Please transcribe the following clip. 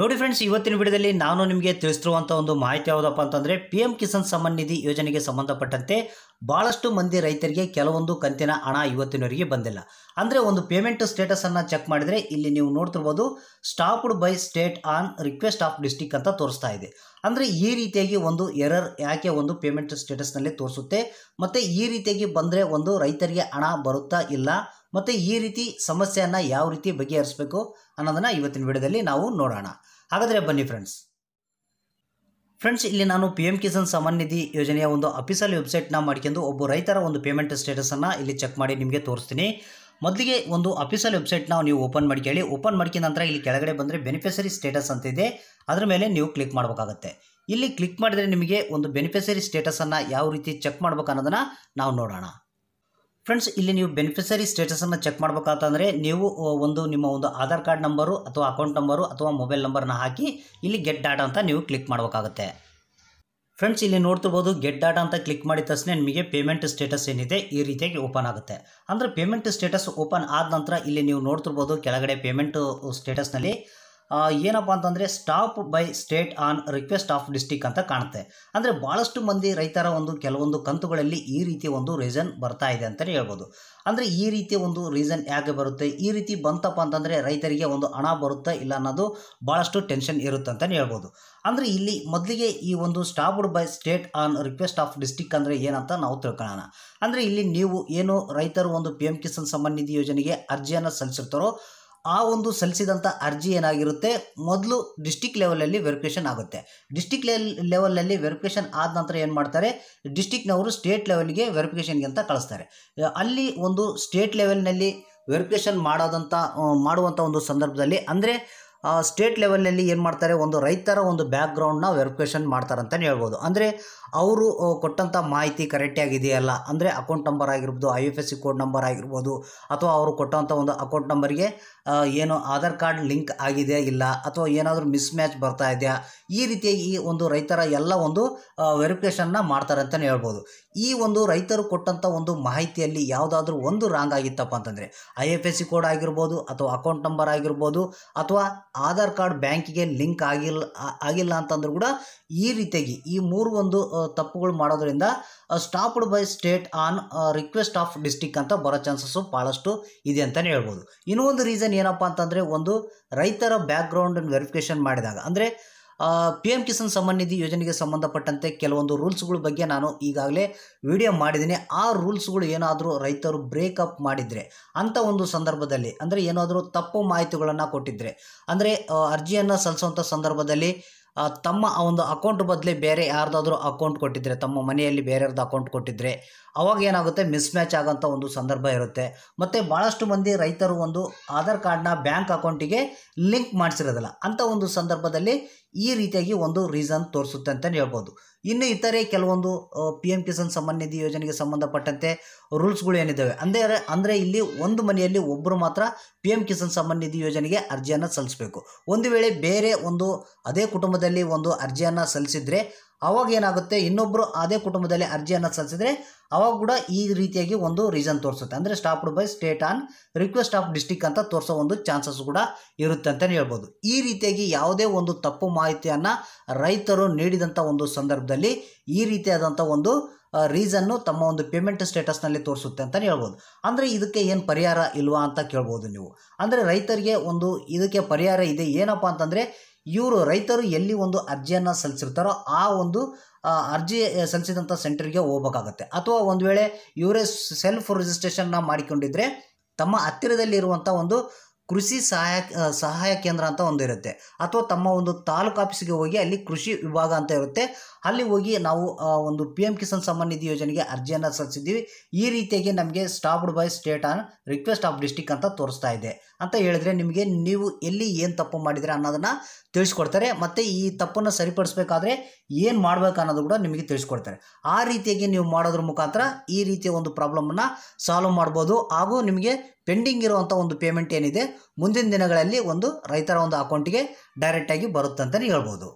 ನೋಡಿ ಫ್ರೆಂಡ್ಸ್ ಇವತ್ತಿನ ವಿಡಿಯೋದಲ್ಲಿ ನಾನು ನಿಮಗೆ ತಿಳಿಸಿರುವಂಥ ಒಂದು ಮಾಹಿತಿ ಯಾವುದಪ್ಪ ಅಂತಂದರೆ ಪಿ ಎಂ ಕಿಸಾನ್ ಸಮ್ಮಾನ್ ನಿಧಿ ಯೋಜನೆಗೆ ಸಂಬಂಧಪಟ್ಟಂತೆ ಭಾಳಷ್ಟು ಮಂದಿ ರೈತರಿಗೆ ಕೆಲವೊಂದು ಕಂತಿನ ಹಣ ಇವತ್ತಿನವರಿಗೆ ಬಂದಿಲ್ಲ ಅಂದರೆ ಒಂದು ಪೇಮೆಂಟ್ ಸ್ಟೇಟಸನ್ನು ಚೆಕ್ ಮಾಡಿದರೆ ಇಲ್ಲಿ ನೀವು ನೋಡ್ತಿರ್ಬೋದು stopped by state on request of district ಅಂತ ತೋರಿಸ್ತಾ ಇದೆ ಅಂದರೆ ಈ ರೀತಿಯಾಗಿ ಒಂದು ಎರರ್ ಯಾಕೆ ಒಂದು ಪೇಮೆಂಟ್ ಸ್ಟೇಟಸ್ನಲ್ಲಿ ತೋರಿಸುತ್ತೆ ಮತ್ತು ಈ ರೀತಿಯಾಗಿ ಬಂದರೆ ಒಂದು ರೈತರಿಗೆ ಹಣ ಬರುತ್ತಾ ಇಲ್ಲ ಮತ್ತು ಈ ರೀತಿ ಸಮಸ್ಯೆಯನ್ನು ಯಾವ ರೀತಿ ಬಗೆಹರಿಸಬೇಕು ಅನ್ನೋದನ್ನು ಇವತ್ತಿನ ವಿಡಿಯೋದಲ್ಲಿ ನಾವು ನೋಡೋಣ ಹಾಗಾದರೆ ಬನ್ನಿ ಫ್ರೆಂಡ್ಸ್ ಫ್ರೆಂಡ್ಸ್ ಇಲ್ಲಿ ನಾನು ಪಿ ಎಂ ಕಿಸಾನ್ ಸಮಾನ್ ನಿಧಿ ಯೋಜನೆಯ ಒಂದು ಅಫಿಷಿಯಲ್ ವೆಬ್ಸೈಟ್ನ ಮಾಡ್ಕೊಂಡು ಒಬ್ಬ ರೈತರ ಒಂದು ಪೇಮೆಂಟ್ ಸ್ಟೇಟಸನ್ನು ಇಲ್ಲಿ ಚೆಕ್ ಮಾಡಿ ನಿಮಗೆ ತೋರಿಸ್ತೀನಿ ಮೊದಲಿಗೆ ಒಂದು ಅಫಿಷಿಯಲ್ ವೆಬ್ಸೈಟ್ನ ನೀವು ಓಪನ್ ಮಾಡ್ಕೊಳ್ಳಿ ಓಪನ್ ಮಾಡ್ಕೊಂಡ ನಂತರ ಇಲ್ಲಿ ಕೆಳಗಡೆ ಬಂದರೆ ಬೆನಿಫಿಷರಿ ಸ್ಟೇಟಸ್ ಅಂತ ಇದೆ ಅದರ ಮೇಲೆ ನೀವು ಕ್ಲಿಕ್ ಮಾಡಬೇಕಾಗತ್ತೆ ಇಲ್ಲಿ ಕ್ಲಿಕ್ ಮಾಡಿದರೆ ನಿಮಗೆ ಒಂದು ಬೆನಿಫಿಷರಿ ಸ್ಟೇಟಸನ್ನು ಯಾವ ರೀತಿ ಚೆಕ್ ಮಾಡ್ಬೇಕು ಅನ್ನೋದನ್ನ ನಾವು ನೋಡೋಣ ಫ್ರೆಂಡ್ಸ್ ಇಲ್ಲಿ ನೀವು ಬೆನಿಫಿಷರಿ ಸ್ಟೇಟಸನ್ನು ಚೆಕ್ ಮಾಡಬೇಕಂತಂದರೆ ನೀವು ಒಂದು ನಿಮ್ಮ ಒಂದು ಆಧಾರ್ ಕಾರ್ಡ್ ನಂಬರು ಅಥವಾ ಅಕೌಂಟ್ ನಂಬರು ಅಥವಾ ಮೊಬೈಲ್ ನಂಬರ್ನ ಹಾಕಿ ಇಲ್ಲಿ ಗೆಟ್ ಡಾಟಾ ಅಂತ ನೀವು ಕ್ಲಿಕ್ ಮಾಡಬೇಕಾಗುತ್ತೆ ಫ್ರೆಂಡ್ಸ್ ಇಲ್ಲಿ ನೋಡ್ತಿರ್ಬೋದು ಗೆಟ್ ಡಾಟಾ ಅಂತ ಕ್ಲಿಕ್ ಮಾಡಿದ ತಕ್ಷಣ ನಿಮಗೆ ಪೇಮೆಂಟ್ ಸ್ಟೇಟಸ್ ಏನಿದೆ ಈ ರೀತಿಯಾಗಿ ಓಪನ್ ಆಗುತ್ತೆ ಅಂದರೆ ಪೇಮೆಂಟ್ ಸ್ಟೇಟಸ್ ಓಪನ್ ಆದ ನಂತರ ಇಲ್ಲಿ ನೀವು ನೋಡ್ತಿರ್ಬೋದು ಕೆಳಗಡೆ ಪೇಮೆಂಟ್ ಸ್ಟೇಟಸ್ನಲ್ಲಿ ಏನಪ್ಪ ಅಂತಂದರೆ stop by state on request of district ಅಂತ ಕಾಣುತ್ತೆ ಅಂದರೆ ಭಾಳಷ್ಟು ಮಂದಿ ರೈತರ ಒಂದು ಕೆಲವೊಂದು ಕಂತುಗಳಲ್ಲಿ ಈ ರೀತಿಯ ಒಂದು ರೀಸನ್ ಬರ್ತಾ ಇದೆ ಅಂತಲೇ ಹೇಳ್ಬೋದು ಅಂದರೆ ಈ ರೀತಿಯ ಒಂದು ರೀಸನ್ ಯಾಕೆ ಬರುತ್ತೆ ಈ ರೀತಿ ಬಂತಪ್ಪ ಅಂತಂದರೆ ರೈತರಿಗೆ ಒಂದು ಹಣ ಬರುತ್ತಾ ಇಲ್ಲ ಅನ್ನೋದು ಭಾಳಷ್ಟು ಟೆನ್ಷನ್ ಇರುತ್ತೆ ಅಂತಲೇ ಹೇಳ್ಬೋದು ಅಂದರೆ ಇಲ್ಲಿ ಮೊದಲಿಗೆ ಈ ಒಂದು stopped by state on request of district ಅಂದರೆ ಏನಂತ ನಾವು ತಿಳ್ಕೊಳ್ಳೋಣ ಅಂದರೆ ಇಲ್ಲಿ ನೀವು ಏನು ರೈತರು ಒಂದು ಪಿ ಎಂ ಕಿಸಾನ್ ಸಮ್ಮಾನ್ ನಿಧಿ ಯೋಜನೆಗೆ ಅರ್ಜಿಯನ್ನು ಸಲ್ಲಿಸಿರ್ತಾರೋ ಆ ಒಂದು ಸಲ್ಲಿಸಿದಂಥ ಅರ್ಜಿ ಏನಾಗಿರುತ್ತೆ ಮೊದಲು ಡಿಸ್ಟಿಕ್ ಲೆವೆಲಲ್ಲಿ ವೆರಿಫಿಕೇಷನ್ ಆಗುತ್ತೆ ಡಿಸ್ಟಿಕ್ ಲೆ ಲೆವೆಲಲ್ಲಿ ವೆರಿಫಿಕೇಷನ್ ಆದ ನಂತರ ಏನು ಮಾಡ್ತಾರೆ ಡಿಸ್ಟಿಕ್ನವರು ಸ್ಟೇಟ್ ಲೆವೆಲ್ಗೆ ವೆರಿಫಿಕೇಷನ್ಗೆ ಅಂತ ಕಳಿಸ್ತಾರೆ ಅಲ್ಲಿ ಒಂದು ಸ್ಟೇಟ್ ಲೆವೆಲ್ನಲ್ಲಿ ವೆರಿಫಿಕೇಷನ್ ಮಾಡೋದಂಥ ಮಾಡುವಂಥ ಒಂದು ಸಂದರ್ಭದಲ್ಲಿ ಅಂದರೆ ಸ್ಟೇಟ್ ಲೆವೆಲ್ನಲ್ಲಿ ಏನು ಮಾಡ್ತಾರೆ ಒಂದು ರೈತರ ಒಂದು ಬ್ಯಾಕ್ಗ್ರೌಂಡ್ನ ವೆರಿಫಿಕೇಶನ್ ವೆರಿಫಿಕೇಷನ್ ಮಾಡ್ತಾರೆ ಹೇಳ್ಬೋದು ಅಂದರೆ ಅವರು ಕೊಟ್ಟಂಥ ಮಾಹಿತಿ ಕರೆಕ್ಟಾಗಿದೆಯಲ್ಲ ಅಂದರೆ ಅಕೌಂಟ್ ನಂಬರ್ ಆಗಿರ್ಬೋದು I F S C code number ಆಗಿರ್ಬೋದು ಅಥವಾ ಅವರು ಕೊಟ್ಟಂಥ ಒಂದು ಅಕೌಂಟ್ ನಂಬರ್ಗೆ ಏನು ಆಧಾರ್ ಕಾರ್ಡ್ ಲಿಂಕ್ ಆಗಿದೆಯಾ ಇಲ್ಲ ಅಥವಾ ಏನಾದರೂ ಮಿಸ್ ಮ್ಯಾಚ್ ಬರ್ತಾ ಇದೆಯಾ ಈ ರೀತಿಯಾಗಿ ಈ ಒಂದು ರೈತರ ಎಲ್ಲ ಒಂದು ವೆರಿಫಿಕೇಷನ್ನ ಮಾಡ್ತಾರೆ ಅಂತಲೇ ಹೇಳ್ಬೋದು ಈ ಒಂದು ರೈತರು ಕೊಟ್ಟಂಥ ಒಂದು ಮಾಹಿತಿಯಲ್ಲಿ ಯಾವುದಾದ್ರೂ ಒಂದು ರಾಂಗ್ ಆಗಿತ್ತಪ್ಪ ಅಂತಂದರೆ I F S C code ಆಗಿರ್ಬೋದು ಅಥವಾ ಅಕೌಂಟ್ ನಂಬರ್ ಆಗಿರ್ಬೋದು ಅಥವಾ ಆಧಾರ್ ಕಾರ್ಡ್ ಬ್ಯಾಂಕಿಗೆ ಲಿಂಕ್ ಆಗಿಲ್ಲ ಆಗಿಲ್ಲ ಅಂತಂದ್ರೂ ಕೂಡ ಈ ರೀತಿಯಾಗಿ ಈ ಮೂರು ಒಂದು ತಪ್ಪುಗಳು ಮಾಡೋದ್ರಿಂದ stopped by state on request of district ಅಂತ ಬರೋ ಚಾನ್ಸಸ್ಸು ಭಾಳಷ್ಟು ಇದೆ ಅಂತಲೇ ಹೇಳ್ಬೋದು ಇನ್ನೊಂದು ರೀಸನ್ ಏನಪ್ಪ ಅಂತಂದರೆ ಒಂದು ರೈತರ ಬ್ಯಾಕ್ಗ್ರೌಂಡನ್ನು ವೆರಿಫಿಕೇಶನ್ ಮಾಡಿದಾಗ ಅಂದರೆ ಪಿ ಎಂ ಕಿಸಾನ್ ಸಮ್ಮಾನ್ ನಿಧಿ ಯೋಜನೆಗೆ ಸಂಬಂಧಪಟ್ಟಂತೆ ಕೆಲವೊಂದು ರೂಲ್ಸ್ಗಳ ಬಗ್ಗೆ ನಾನು ಈಗಾಗಲೇ ವಿಡಿಯೋ ಮಾಡಿದ್ದೀನಿ ಆ ರೂಲ್ಸ್ಗಳು ಏನಾದರೂ ರೈತರು ಬ್ರೇಕಪ್ ಮಾಡಿದರೆ ಅಂಥ ಒಂದು ಸಂದರ್ಭದಲ್ಲಿ ಅಂದರೆ ಏನಾದರೂ ತಪ್ಪು ಮಾಹಿತಿಗಳನ್ನು ಕೊಟ್ಟಿದ್ದರೆ ಅಂದರೆ ಅರ್ಜಿಯನ್ನು ಸಲ್ಲಿಸುವಂಥ ಸಂದರ್ಭದಲ್ಲಿ ತಮ್ಮ ಒಂದು ಅಕೌಂಟ್ ಬದಲಿ ಬೇರೆ ಯಾರ್ದಾದ್ರೂ ಅಕೌಂಟ್ ಕೊಟ್ಟಿದ್ದರೆ ತಮ್ಮ ಮನೆಯಲ್ಲಿ ಬೇರೆಯವ್ರದ್ದು ಅಕೌಂಟ್ ಕೊಟ್ಟಿದ್ರೆ ಅವಾಗ ಏನಾಗುತ್ತೆ ಮಿಸ್ ಮ್ಯಾಚ್ ಆಗೋಂಥ ಒಂದು ಸಂದರ್ಭ ಇರುತ್ತೆ ಮತ್ತು ಭಾಳಷ್ಟು ಮಂದಿ ರೈತರು ಒಂದು ಆಧಾರ್ ಕಾರ್ಡ್ನ ಬ್ಯಾಂಕ್ ಅಕೌಂಟಿಗೆ ಲಿಂಕ್ ಮಾಡಿಸಿರೋದಿಲ್ಲ ಅಂಥ ಒಂದು ಸಂದರ್ಭದಲ್ಲಿ ಈ ರೀತಿಯಾಗಿ ಒಂದು ರೀಸನ್ ತೋರಿಸುತ್ತೆ ಅಂತಲೇ ಹೇಳ್ಬೋದು ಇನ್ನು ಇತರೆ ಕೆಲವೊಂದು ಪಿ ಎಂ ಕಿಸಾನ್ ಸಮ್ಮಾನ್ ನಿಧಿ ಯೋಜನೆಗೆ ಸಂಬಂಧಪಟ್ಟಂತೆ ರೂಲ್ಸ್ಗಳು ಏನಿದ್ದಾವೆ ಅಂದರೆ ಅಂದರೆ ಇಲ್ಲಿ ಒಂದು ಮನೆಯಲ್ಲಿ ಒಬ್ಬರು ಮಾತ್ರ ಪಿ ಎಂ ಕಿಸಾನ್ ಸಮ್ಮಾನ್ ನಿಧಿ ಯೋಜನೆಗೆ ಅರ್ಜಿಯನ್ನು ಸಲ್ಲಿಸಬೇಕು ಒಂದು ವೇಳೆ ಬೇರೆ ಒಂದು ಅದೇ ಕುಟುಂಬದಲ್ಲಿ ಒಂದು ಅರ್ಜಿಯನ್ನು ಸಲ್ಲಿಸಿದರೆ ಅವಾಗ ಏನಾಗುತ್ತೆ ಇನ್ನೊಬ್ಬರು ಅದೇ ಕುಟುಂಬದಲ್ಲಿ ಅರ್ಜಿಯನ್ನು ಸಲ್ಲಿಸಿದರೆ ಅವಾಗ ಕೂಡ ಈ ರೀತಿಯಾಗಿ ಒಂದು ರೀಸನ್ ತೋರಿಸುತ್ತೆ ಅಂದರೆ stopped by state on request of district ಅಂತ ತೋರಿಸೋ ಒಂದು ಚಾನ್ಸಸ್ ಕೂಡ ಇರುತ್ತೆ ಅಂತಲೇ ಹೇಳ್ಬೋದು ಈ ರೀತಿಯಾಗಿ ಯಾವುದೇ ಒಂದು ತಪ್ಪು ಮಾಹಿತಿಯನ್ನು ರೈತರು ನೀಡಿದಂಥ ಒಂದು ಸಂದರ್ಭದಲ್ಲಿ ಈ ರೀತಿಯಾದಂಥ ಒಂದು ರೀಸನ್ನು ತಮ್ಮ ಒಂದು ಪೇಮೆಂಟ್ ಸ್ಟೇಟಸ್ನಲ್ಲಿ ತೋರಿಸುತ್ತೆ ಅಂತಲೇ ಹೇಳ್ಬೋದು ಅಂದರೆ ಇದಕ್ಕೆ ಏನು ಪರಿಹಾರ ಇಲ್ವಾ ಅಂತ ಕೇಳ್ಬೋದು ನೀವು ಅಂದರೆ ರೈತರಿಗೆ ಒಂದು ಇದಕ್ಕೆ ಪರಿಹಾರ ಇದೆ ಏನಪ್ಪ ಅಂತಂದರೆ ಇವರು ರೈತರು ಎಲ್ಲಿ ಒಂದು ಅರ್ಜಿಯನ್ನು ಸಲ್ಲಿಸಿರ್ತಾರೋ ಆ ಒಂದು ಅರ್ಜಿ ಸಲ್ಲಿಸಿದಂಥ ಸೆಂಟರ್ಗೆ ಹೋಗ್ಬೇಕಾಗತ್ತೆ ಅಥವಾ ಒಂದು ವೇಳೆ ಇವರೇ ಸೆಲ್ಫ್ ರಿಜಿಸ್ಟ್ರೇಷನ್ನ ಮಾಡಿಕೊಂಡಿದ್ರೆ ತಮ್ಮ ಹತ್ತಿರದಲ್ಲಿರುವಂಥ ಒಂದು ಕೃಷಿ ಸಹಾಯ ಸಹಾಯ ಕೇಂದ್ರ ಅಂತ ಒಂದು ಇರುತ್ತೆ ಅಥವಾ ತಮ್ಮ ಒಂದು ತಾಲೂಕು ಆಫೀಸಿಗೆ ಹೋಗಿ ಅಲ್ಲಿ ಕೃಷಿ ವಿಭಾಗ ಅಂತ ಇರುತ್ತೆ ಅಲ್ಲಿ ಹೋಗಿ ನಾವು ಒಂದು ಪಿ ಎಮ್ ಕಿಸಾನ್ ಸಮ್ಮಾನ್ ನಿಧಿ ಯೋಜನೆಗೆ ಅರ್ಜಿಯನ್ನು ಸಲ್ಲಿಸಿದ್ದೀವಿ ಈ ರೀತಿಯಾಗಿ ನಮಗೆ stopped by state on request of district ಅಂತ ತೋರಿಸ್ತಾ ಇದೆ ಅಂತ ಹೇಳಿದ್ರೆ ನಿಮಗೆ ನೀವು ಎಲ್ಲಿ ಏನು ತಪ್ಪು ಮಾಡಿದರೆ ಅನ್ನೋದನ್ನು ತಿಳಿಸ್ಕೊಡ್ತಾರೆ ಮತ್ತು ಈ ತಪ್ಪನ್ನು ಸರಿಪಡಿಸ್ಬೇಕಾದ್ರೆ ಏನು ಮಾಡಬೇಕು ಅನ್ನೋದು ಕೂಡ ನಿಮಗೆ ತಿಳಿಸ್ಕೊಡ್ತಾರೆ ಆ ರೀತಿಯಾಗಿ ನೀವು ಮಾಡೋದ್ರ ಮುಖಾಂತರ ಈ ರೀತಿಯ ಒಂದು ಪ್ರಾಬ್ಲಮನ್ನು ಸಾಲ್ವ್ ಮಾಡ್ಬೋದು ಹಾಗೂ ನಿಮಗೆ ಪೆಂಡಿಂಗ್ ಇರುವಂಥ ಒಂದು ಪೇಮೆಂಟ್ ಏನಿದೆ ಮುಂದಿನ ದಿನಗಳಲ್ಲಿ ಒಂದು ರೈತರ ಒಂದು ಅಕೌಂಟಿಗೆ ಡೈರೆಕ್ಟಾಗಿ ಬರುತ್ತಂತಲೇ ಹೇಳ್ಬೋದು